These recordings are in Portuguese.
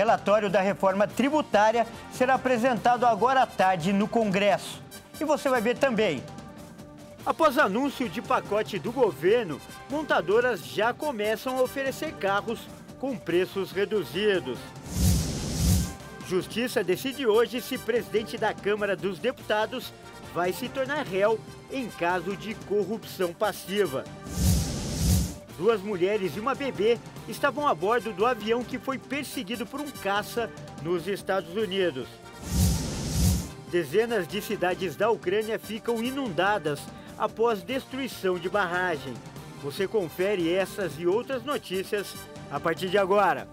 Relatório da reforma tributária será apresentado agora à tarde no Congresso. E você vai ver também. Após anúncio de pacote do governo, montadoras já começam a oferecer carros com preços reduzidos. Justiça decide hoje se presidente da Câmara dos Deputados vai se tornar réu em caso de corrupção passiva. Duas mulheres e uma bebê estavam a bordo do avião que foi perseguido por um caça nos Estados Unidos. Dezenas de cidades da Ucrânia ficam inundadas após destruição de barragem. Você confere essas e outras notícias a partir de agora.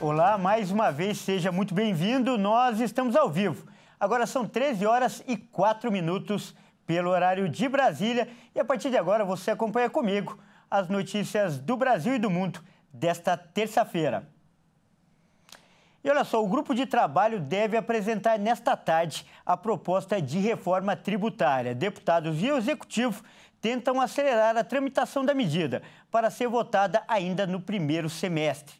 Olá, mais uma vez seja muito bem-vindo. Nós estamos ao vivo. Agora são 13 horas e 4 minutos pelo horário de Brasília. E a partir de agora você acompanha comigo as notícias do Brasil e do mundo desta terça-feira. E olha só, o grupo de trabalho deve apresentar nesta tarde a proposta de reforma tributária. Deputados e o executivo tentam acelerar a tramitação da medida para ser votada ainda no primeiro semestre.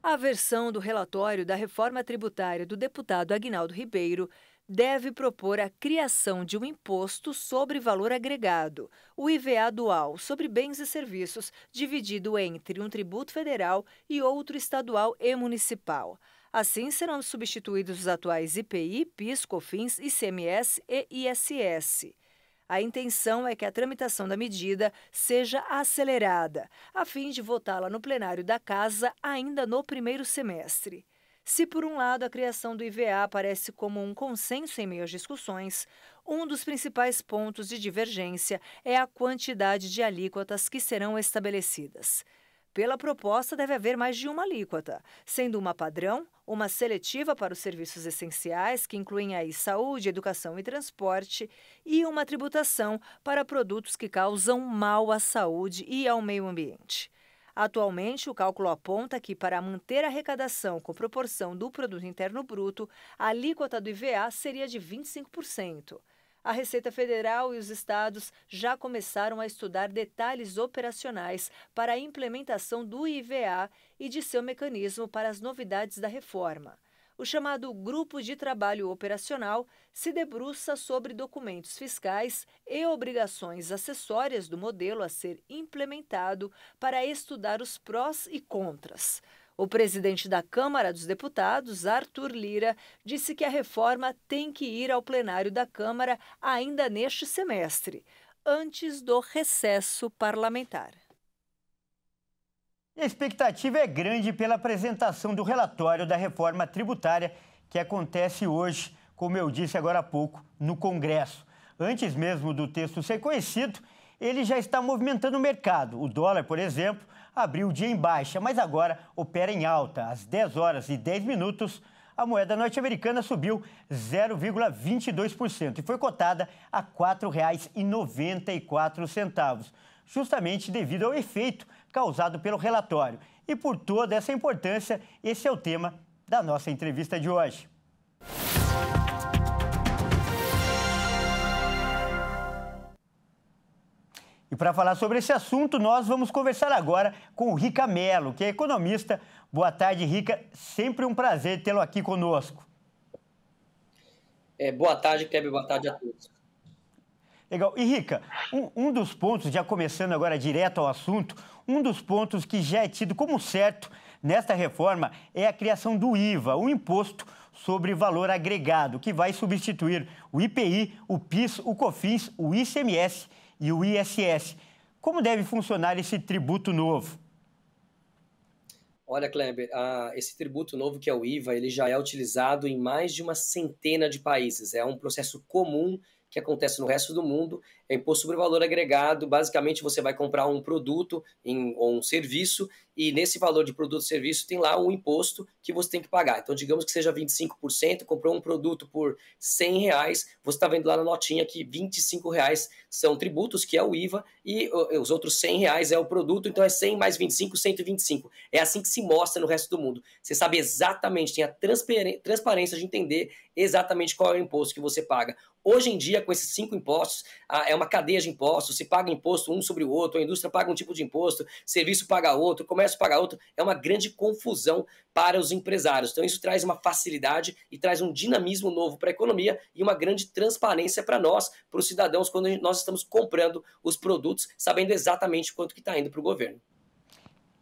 A versão do relatório da reforma tributária do deputado Agnaldo Ribeiro deve propor a criação de um imposto sobre valor agregado, o IVA dual, sobre bens e serviços, dividido entre um tributo federal e outro estadual e municipal. Assim, serão substituídos os atuais IPI, PIS, COFINS, ICMS e ISS. A intenção é que a tramitação da medida seja acelerada, a fim de votá-la no plenário da Casa ainda no primeiro semestre. Se, por um lado, a criação do IVA aparece como um consenso em meio às discussões, um dos principais pontos de divergência é a quantidade de alíquotas que serão estabelecidas. Pela proposta, deve haver mais de uma alíquota, sendo uma padrão, uma seletiva para os serviços essenciais, que incluem aí saúde, educação e transporte, e uma tributação para produtos que causam mal à saúde e ao meio ambiente. Atualmente, o cálculo aponta que, para manter a arrecadação com proporção do Produto Interno Bruto, a alíquota do IVA seria de 25%. A Receita Federal e os estados já começaram a estudar detalhes operacionais para a implementação do IVA e de seu mecanismo para as novidades da reforma. O chamado Grupo de Trabalho Operacional se debruça sobre documentos fiscais e obrigações acessórias do modelo a ser implementado para estudar os prós e contras. O presidente da Câmara dos Deputados, Arthur Lira, disse que a reforma tem que ir ao plenário da Câmara ainda neste semestre, antes do recesso parlamentar. E a expectativa é grande pela apresentação do relatório da reforma tributária que acontece hoje, como eu disse agora há pouco, no Congresso. Antes mesmo do texto ser conhecido, ele já está movimentando o mercado. O dólar, por exemplo, abriu o dia em baixa, mas agora opera em alta. Às 10 horas e 10 minutos, a moeda norte-americana subiu 0,22% e foi cotada a R$ 4,94, justamente devido ao efeito causado pelo relatório. E por toda essa importância, esse é o tema da nossa entrevista de hoje. E para falar sobre esse assunto, nós vamos conversar agora com o Rica Melo, que é economista. Boa tarde, Rica. Sempre um prazer tê-lo aqui conosco. É, boa tarde, Kleber. Boa tarde a todos. Legal. E Rica, um, um, dos pontos, já começando agora direto ao assunto, um dos pontos que já é tido como certo nesta reforma é a criação do IVA, o imposto sobre valor agregado, que vai substituir o IPI, o PIS, o COFINS, o ICMS e o ISS. Como deve funcionar esse tributo novo? Olha, Kleber, esse tributo novo que é o IVA, ele já é utilizado em mais de uma centena de países. É um processo comum que acontece no resto do mundo, é imposto sobre valor agregado. Basicamente, você vai comprar um produto em, ou um serviço, e nesse valor de produto e serviço tem lá um imposto que você tem que pagar. Então, digamos que seja 25%, comprou um produto por 100 reais, você está vendo lá na notinha que 25 reais são tributos, que é o IVA, e os outros 100 reais é o produto, então é 100 mais 25, 125. É assim que se mostra no resto do mundo. Você sabe exatamente, tem a transparência de entender exatamente qual é o imposto que você paga. Hoje em dia, com esses cinco impostos, é uma cadeia de impostos, se paga imposto um sobre o outro, a indústria paga um tipo de imposto, serviço paga outro, comércio paga outro, é uma grande confusão para os empresários. Então, isso traz uma facilidade e traz um dinamismo novo para a economia e uma grande transparência para nós, para os cidadãos, quando nós estamos comprando os produtos, sabendo exatamente quanto que está indo para o governo.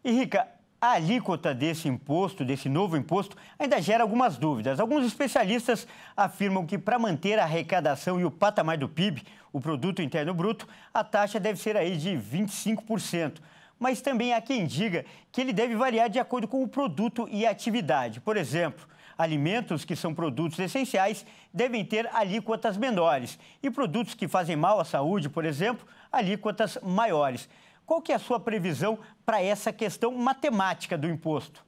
E Rica, a alíquota desse imposto, desse novo imposto, ainda gera algumas dúvidas. Alguns especialistas afirmam que para manter a arrecadação e o patamar do PIB, o produto interno bruto, a taxa deve ser aí de 25%. Mas também há quem diga que ele deve variar de acordo com o produto e a atividade. Por exemplo, alimentos que são produtos essenciais devem ter alíquotas menores e produtos que fazem mal à saúde, por exemplo, alíquotas maiores. Qual que é a sua previsão para essa questão matemática do imposto?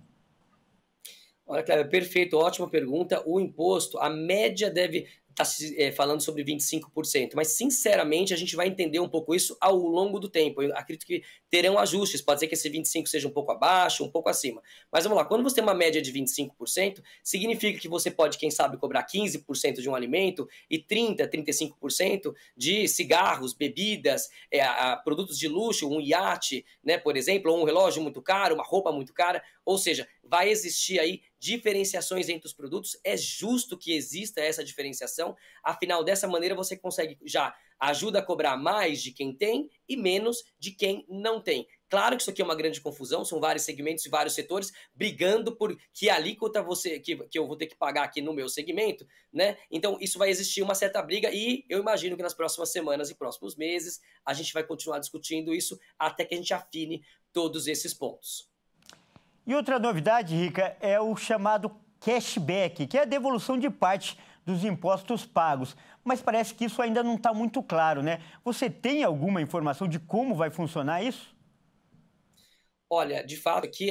Olha, Cléber, perfeito, ótima pergunta. O imposto, a média deve está é, falando sobre 25%, mas sinceramente a gente vai entender um pouco isso ao longo do tempo. Eu acredito que terão ajustes, pode ser que esse 25 seja um pouco abaixo, um pouco acima. Mas vamos lá, quando você tem uma média de 25%, significa que você pode, quem sabe, cobrar 15% de um alimento e 30, 35% de cigarros, bebidas, é, a, produtos de luxo, um iate, né, por exemplo, ou um relógio muito caro, uma roupa muito cara, ou seja, vai existir aí diferenciações entre os produtos. É justo que exista essa diferenciação, afinal, dessa maneira você consegue já ajuda a cobrar mais de quem tem e menos de quem não tem. Claro que isso aqui é uma grande confusão, são vários segmentos e vários setores brigando por que alíquota você que, que eu vou ter que pagar aqui no meu segmento, né? Então isso vai existir uma certa briga e eu imagino que nas próximas semanas e próximos meses a gente vai continuar discutindo isso até que a gente afine todos esses pontos. E outra novidade, Rica, é o chamado cashback, que é a devolução de parte dos impostos pagos. Mas parece que isso ainda não está muito claro, né? Você tem alguma informação de como vai funcionar isso? Olha, de fato, aqui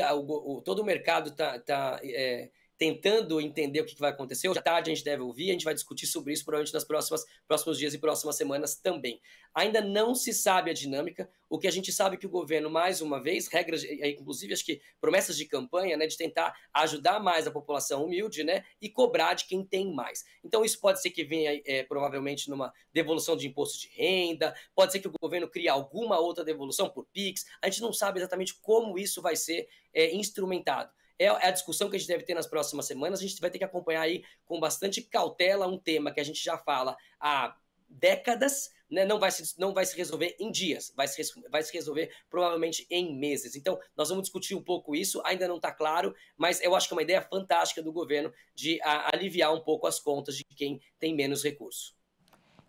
todo o mercado está tá, é, tentando entender o que vai acontecer. Hoje à tarde a gente deve ouvir, a gente vai discutir sobre isso provavelmente nas próximas próximos dias e próximas semanas também. Ainda não se sabe a dinâmica. O que a gente sabe é que o governo, mais uma vez, regras, inclusive acho que promessas de campanha, né, de tentar ajudar mais a população humilde, né, e cobrar de quem tem mais. Então isso pode ser que venha é, provavelmente numa devolução de imposto de renda, pode ser que o governo crie alguma outra devolução por PIX. A gente não sabe exatamente como isso vai ser é, instrumentado é, é a discussão que a gente deve ter nas próximas semanas. A gente vai ter que acompanhar aí com bastante cautela um tema que a gente já fala há décadas, né? não, vai se, não vai se resolver em dias, vai se, vai se resolver provavelmente em meses. Então, nós vamos discutir um pouco isso, ainda não está claro, mas eu acho que é uma ideia fantástica do governo de a, aliviar um pouco as contas de quem tem menos recurso.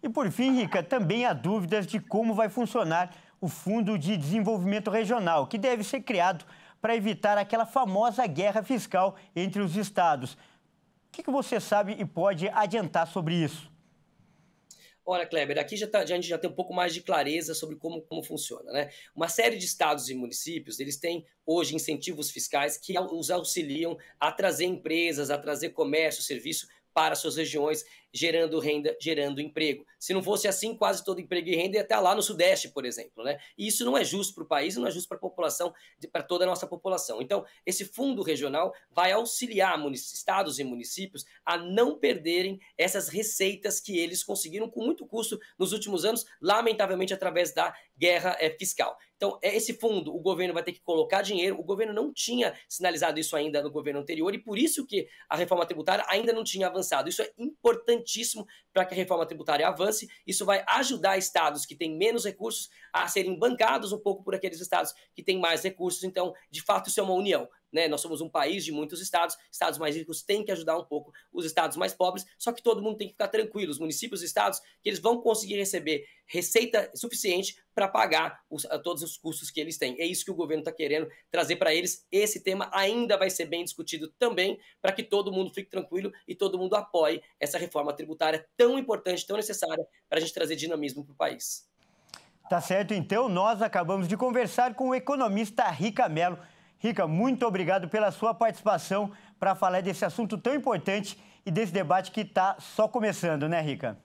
E por fim, Rica, também há dúvidas de como vai funcionar o Fundo de Desenvolvimento Regional, que deve ser criado para evitar aquela famosa guerra fiscal entre os estados. O que, que você sabe e pode adiantar sobre isso? Olha, Kleber, aqui já, tá, já, a gente já tem um pouco mais de clareza sobre como, como funciona, né? Uma série de estados e municípios, eles têm hoje incentivos fiscais que os auxiliam a trazer empresas, a trazer comércio, serviço para suas regiões gerando renda, gerando emprego. Se não fosse assim, quase todo emprego e renda ia estar lá no Sudeste, por exemplo. Né? E isso não é justo para o país, não é justo para a população, para toda a nossa população. Então, esse fundo regional vai auxiliar estados e municípios a não perderem essas receitas que eles conseguiram com muito custo nos últimos anos, lamentavelmente através da guerra eh, fiscal. Então, é esse fundo, o governo vai ter que colocar dinheiro. O governo não tinha sinalizado isso ainda no governo anterior e por isso que a reforma tributária ainda não tinha avançado. Isso é importante importantíssimo para que a reforma tributária avance. Isso vai ajudar estados que têm menos recursos a serem bancados um pouco por aqueles estados que têm mais recursos. Então, de fato, isso é uma união né? Nós somos um país de muitos estados, estados mais ricos têm que ajudar um pouco os estados mais pobres, só que todo mundo tem que ficar tranquilo, os municípios e estados, que eles vão conseguir receber receita suficiente para pagar os, todos os custos que eles têm. É isso que o governo está querendo trazer para eles. Esse tema ainda vai ser bem discutido também, para que todo mundo fique tranquilo e todo mundo apoie essa reforma tributária tão importante, tão necessária para a gente trazer dinamismo para o país. Tá certo, então nós acabamos de conversar com o economista Rica Mello. Rica, muito obrigado pela sua participação para falar desse assunto tão importante e desse debate que está só começando, né, Rica?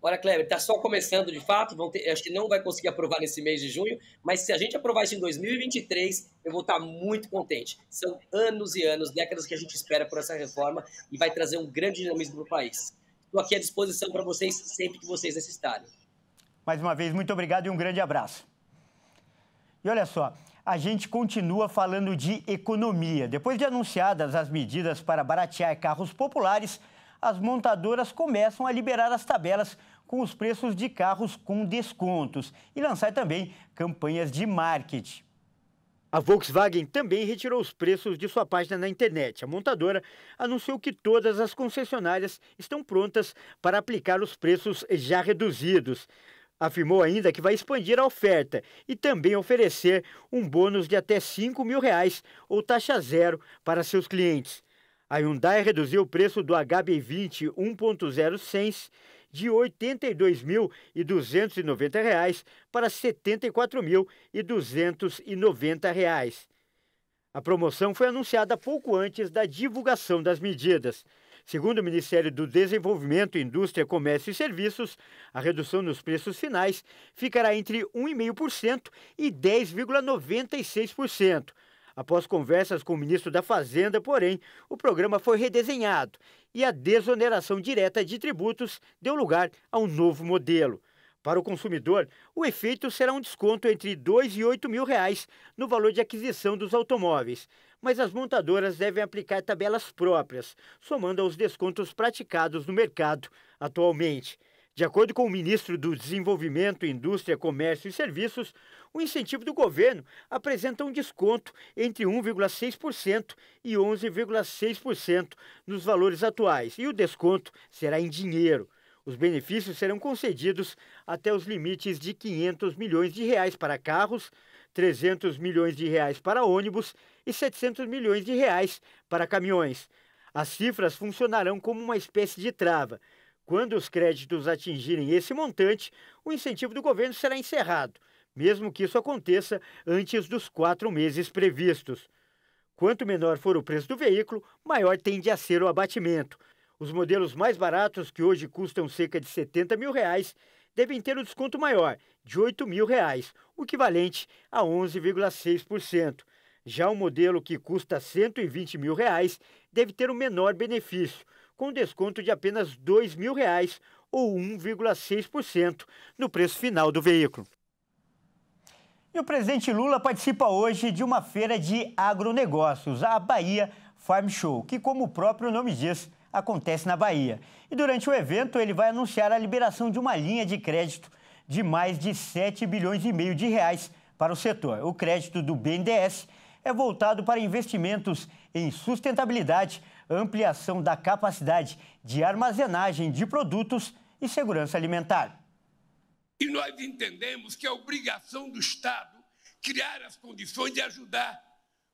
Olha, Kleber, está só começando de fato. Ter, acho que não vai conseguir aprovar nesse mês de junho, mas se a gente aprovar isso em 2023, eu vou estar tá muito contente. São anos e anos, décadas que a gente espera por essa reforma e vai trazer um grande dinamismo para o país. Estou aqui à disposição para vocês sempre que vocês necessitarem. Mais uma vez, muito obrigado e um grande abraço. E olha só, a gente continua falando de economia. Depois de anunciadas as medidas para baratear carros populares, as montadoras começam a liberar as tabelas com os preços de carros com descontos e lançar também campanhas de marketing. A Volkswagen também retirou os preços de sua página na internet. A montadora anunciou que todas as concessionárias estão prontas para aplicar os preços já reduzidos. Afirmou ainda que vai expandir a oferta e também oferecer um bônus de até 5 mil reais ou taxa zero para seus clientes. A Hyundai reduziu o preço do HB20 1.0 Sense de R$ 82.290 para R$ 74.290. A promoção foi anunciada pouco antes da divulgação das medidas. Segundo o Ministério do Desenvolvimento, Indústria, Comércio e Serviços, a redução nos preços finais ficará entre 1,5% e 10,96%. Após conversas com o ministro da Fazenda, porém, o programa foi redesenhado e a desoneração direta de tributos deu lugar a um novo modelo. Para o consumidor, o efeito será um desconto entre R$ 2 e R$ 8 mil reais no valor de aquisição dos automóveis mas as montadoras devem aplicar tabelas próprias, somando aos descontos praticados no mercado atualmente. De acordo com o ministro do Desenvolvimento, Indústria, Comércio e Serviços, o incentivo do governo apresenta um desconto entre 1,6% e 11,6% nos valores atuais, e o desconto será em dinheiro. Os benefícios serão concedidos até os limites de 500 milhões de reais para carros, 300 milhões de reais para ônibus e 700 milhões de reais para caminhões. As cifras funcionarão como uma espécie de trava. Quando os créditos atingirem esse montante, o incentivo do governo será encerrado, mesmo que isso aconteça antes dos quatro meses previstos. Quanto menor for o preço do veículo, maior tende a ser o abatimento. Os modelos mais baratos, que hoje custam cerca de 70 mil reais, devem ter o um desconto maior, de 8 mil reais, o equivalente a 11,6%. Já o modelo que custa R$ 120 mil reais deve ter o menor benefício, com desconto de apenas R$ 2 mil reais, ou 1,6% no preço final do veículo. E o presidente Lula participa hoje de uma feira de agronegócios, a Bahia Farm Show, que, como o próprio nome diz, acontece na Bahia. E durante o evento, ele vai anunciar a liberação de uma linha de crédito de mais de 7 bilhões e meio de reais para o setor. O crédito do BNDES é voltado para investimentos em sustentabilidade, ampliação da capacidade de armazenagem de produtos e segurança alimentar. E nós entendemos que é obrigação do Estado criar as condições de ajudar,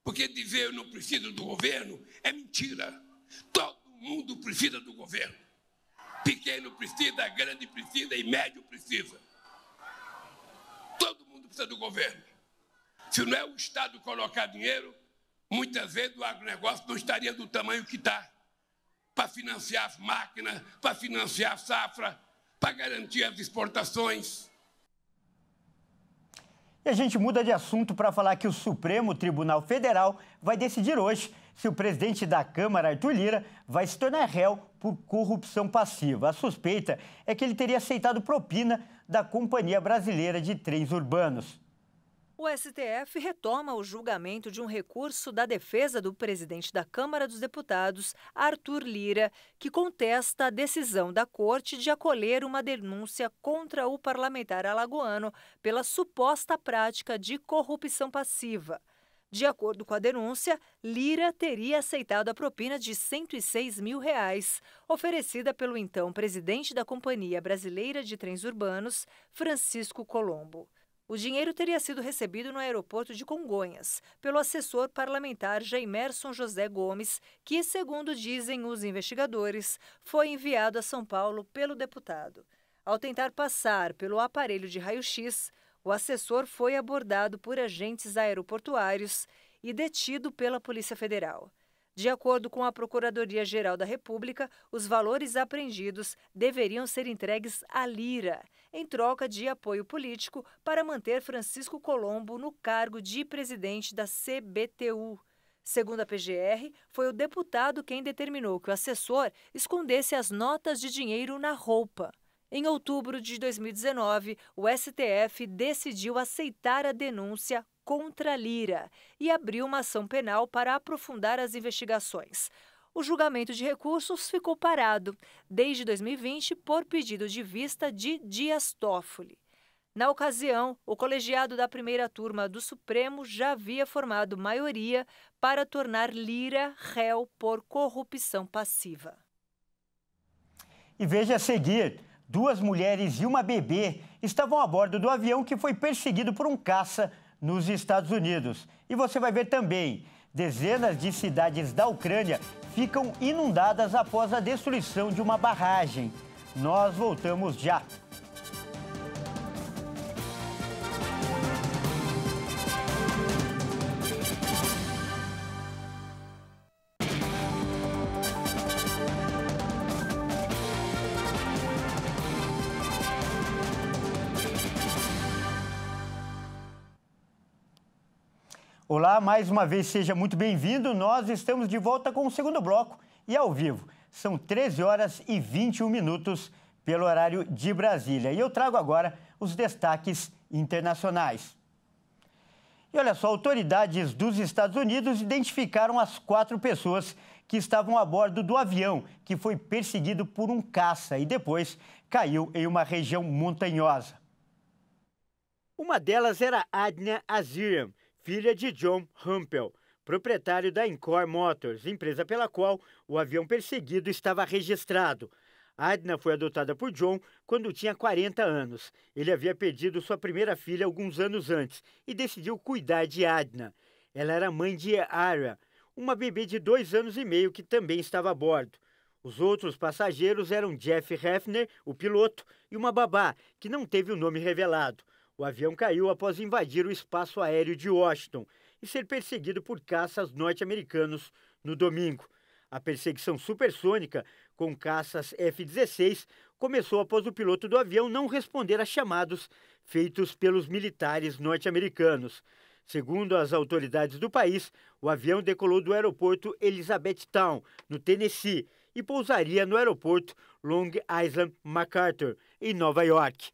porque dizer eu não preciso do governo é mentira. Todo mundo precisa do governo. Pequeno precisa, grande precisa e médio precisa. Todo mundo precisa do governo. Se não é o Estado colocar dinheiro, muitas vezes o agronegócio não estaria do tamanho que está para financiar as máquinas, para financiar a safra, para garantir as exportações. E a gente muda de assunto para falar que o Supremo Tribunal Federal vai decidir hoje se o presidente da Câmara, Arthur Lira, vai se tornar réu por corrupção passiva. A suspeita é que ele teria aceitado propina da Companhia Brasileira de Trens Urbanos. O STF retoma o julgamento de um recurso da defesa do presidente da Câmara dos Deputados, Arthur Lira, que contesta a decisão da corte de acolher uma denúncia contra o parlamentar alagoano pela suposta prática de corrupção passiva. De acordo com a denúncia, Lira teria aceitado a propina de 106 mil reais, oferecida pelo então presidente da Companhia Brasileira de Trens Urbanos, Francisco Colombo. O dinheiro teria sido recebido no aeroporto de Congonhas, pelo assessor parlamentar Jaimerson José Gomes, que, segundo dizem os investigadores, foi enviado a São Paulo pelo deputado. Ao tentar passar pelo aparelho de raio-x, o assessor foi abordado por agentes aeroportuários e detido pela Polícia Federal. De acordo com a Procuradoria-Geral da República, os valores apreendidos deveriam ser entregues à Lira em troca de apoio político para manter Francisco Colombo no cargo de presidente da CBTU. Segundo a PGR, foi o deputado quem determinou que o assessor escondesse as notas de dinheiro na roupa. Em outubro de 2019, o STF decidiu aceitar a denúncia contra Lira e abriu uma ação penal para aprofundar as investigações o julgamento de recursos ficou parado desde 2020 por pedido de vista de Dias Toffoli. Na ocasião, o colegiado da primeira turma do Supremo já havia formado maioria para tornar Lira réu por corrupção passiva. E veja a seguir: duas mulheres e uma bebê estavam a bordo do avião que foi perseguido por um caça nos Estados Unidos. E você vai ver também Dezenas de cidades da Ucrânia ficam inundadas após a destruição de uma barragem. Nós voltamos já Olá, mais uma vez seja muito bem-vindo. Nós estamos de volta com o segundo bloco e ao vivo. São 13 horas e 21 minutos pelo horário de Brasília. E eu trago agora os destaques internacionais. E olha só, autoridades dos Estados Unidos identificaram as quatro pessoas que estavam a bordo do avião que foi perseguido por um caça e depois caiu em uma região montanhosa. Uma delas era Adna Aziram filha de John Rumpel, proprietário da Encore Motors, empresa pela qual o avião perseguido estava registrado. Adna foi adotada por John quando tinha 40 anos. Ele havia perdido sua primeira filha alguns anos antes e decidiu cuidar de Adna. Ela era mãe de Ara, uma bebê de dois anos e meio que também estava a bordo. Os outros passageiros eram Jeff Hefner, o piloto, e uma babá, que não teve o nome revelado. O avião caiu após invadir o espaço aéreo de Washington e ser perseguido por caças norte-americanos no domingo. A perseguição supersônica com caças F-16 começou após o piloto do avião não responder a chamados feitos pelos militares norte-americanos. Segundo as autoridades do país, o avião decolou do aeroporto Elizabethtown, no Tennessee, e pousaria no aeroporto Long Island MacArthur, em Nova York.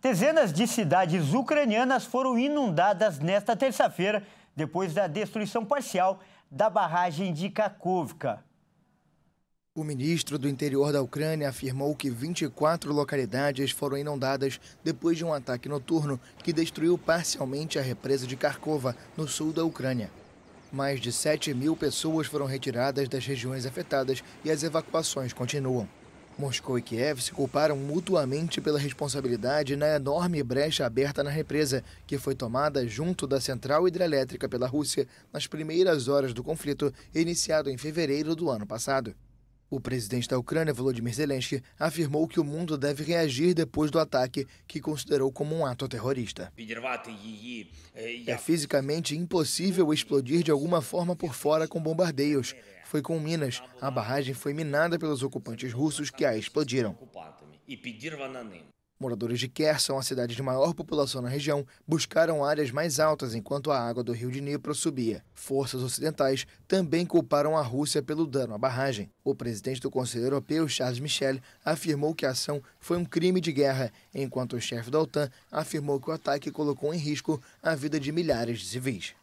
Dezenas de cidades ucranianas foram inundadas nesta terça-feira, depois da destruição parcial da barragem de Kakovka. O ministro do interior da Ucrânia afirmou que 24 localidades foram inundadas depois de um ataque noturno que destruiu parcialmente a represa de Kharkova, no sul da Ucrânia. Mais de 7 mil pessoas foram retiradas das regiões afetadas e as evacuações continuam. Moscou e Kiev se culparam mutuamente pela responsabilidade na enorme brecha aberta na represa, que foi tomada junto da central hidrelétrica pela Rússia nas primeiras horas do conflito, iniciado em fevereiro do ano passado. O presidente da Ucrânia, Volodymyr Zelensky, afirmou que o mundo deve reagir depois do ataque, que considerou como um ato terrorista. É fisicamente impossível explodir de alguma forma por fora com bombardeios. Foi com minas. A barragem foi minada pelos ocupantes russos que a explodiram. Moradores de Kherson, a cidade de maior população na região, buscaram áreas mais altas enquanto a água do rio de Dnipro subia. Forças ocidentais também culparam a Rússia pelo dano à barragem. O presidente do Conselho Europeu, Charles Michel, afirmou que a ação foi um crime de guerra, enquanto o chefe da OTAN afirmou que o ataque colocou em risco a vida de milhares de civis.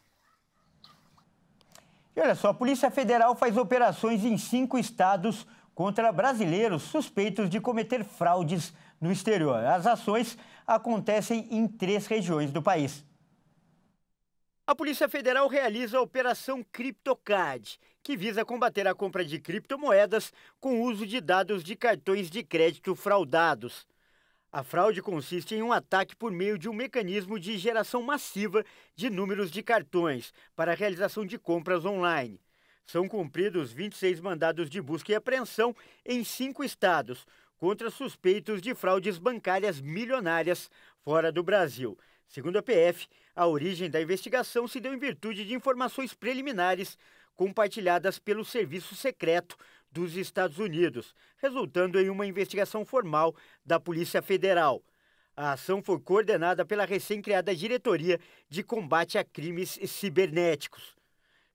E olha só, a Polícia Federal faz operações em cinco estados contra brasileiros suspeitos de cometer fraudes no exterior. As ações acontecem em três regiões do país. A Polícia Federal realiza a Operação CryptoCard, que visa combater a compra de criptomoedas com o uso de dados de cartões de crédito fraudados. A fraude consiste em um ataque por meio de um mecanismo de geração massiva de números de cartões para a realização de compras online. São cumpridos 26 mandados de busca e apreensão em cinco estados, contra suspeitos de fraudes bancárias milionárias fora do Brasil. Segundo a PF, a origem da investigação se deu em virtude de informações preliminares compartilhadas pelo Serviço Secreto dos Estados Unidos, resultando em uma investigação formal da Polícia Federal. A ação foi coordenada pela recém-criada Diretoria de Combate a Crimes Cibernéticos.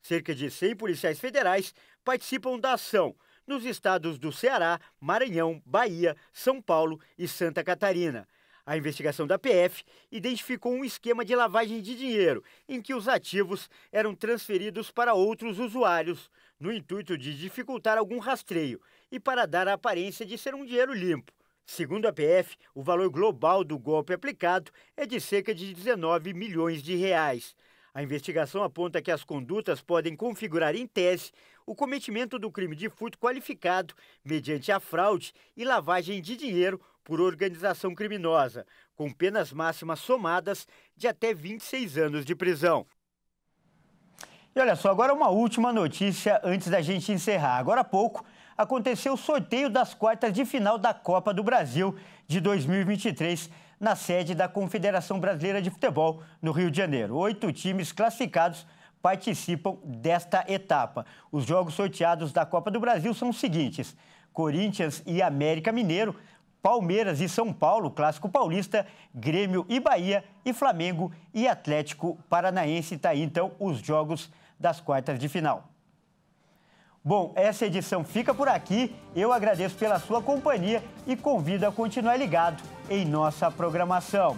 Cerca de 100 policiais federais participam da ação, nos estados do Ceará, Maranhão, Bahia, São Paulo e Santa Catarina. A investigação da PF identificou um esquema de lavagem de dinheiro em que os ativos eram transferidos para outros usuários, no intuito de dificultar algum rastreio e para dar a aparência de ser um dinheiro limpo. Segundo a PF, o valor global do golpe aplicado é de cerca de 19 milhões de reais. A investigação aponta que as condutas podem configurar, em tese, o cometimento do crime de furto qualificado mediante a fraude e lavagem de dinheiro por organização criminosa, com penas máximas somadas de até 26 anos de prisão. E olha só, agora uma última notícia antes da gente encerrar. Agora há pouco aconteceu o sorteio das quartas de final da Copa do Brasil de 2023 na sede da Confederação Brasileira de Futebol, no Rio de Janeiro. Oito times classificados participam desta etapa. Os jogos sorteados da Copa do Brasil são os seguintes: Corinthians e América Mineiro, Palmeiras e São Paulo, Clássico Paulista, Grêmio e Bahia e Flamengo e Atlético Paranaense. Está aí então os jogos das quartas de final. Bom, essa edição fica por aqui. Eu agradeço pela sua companhia e convido a continuar ligado em nossa programação.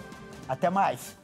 Até mais!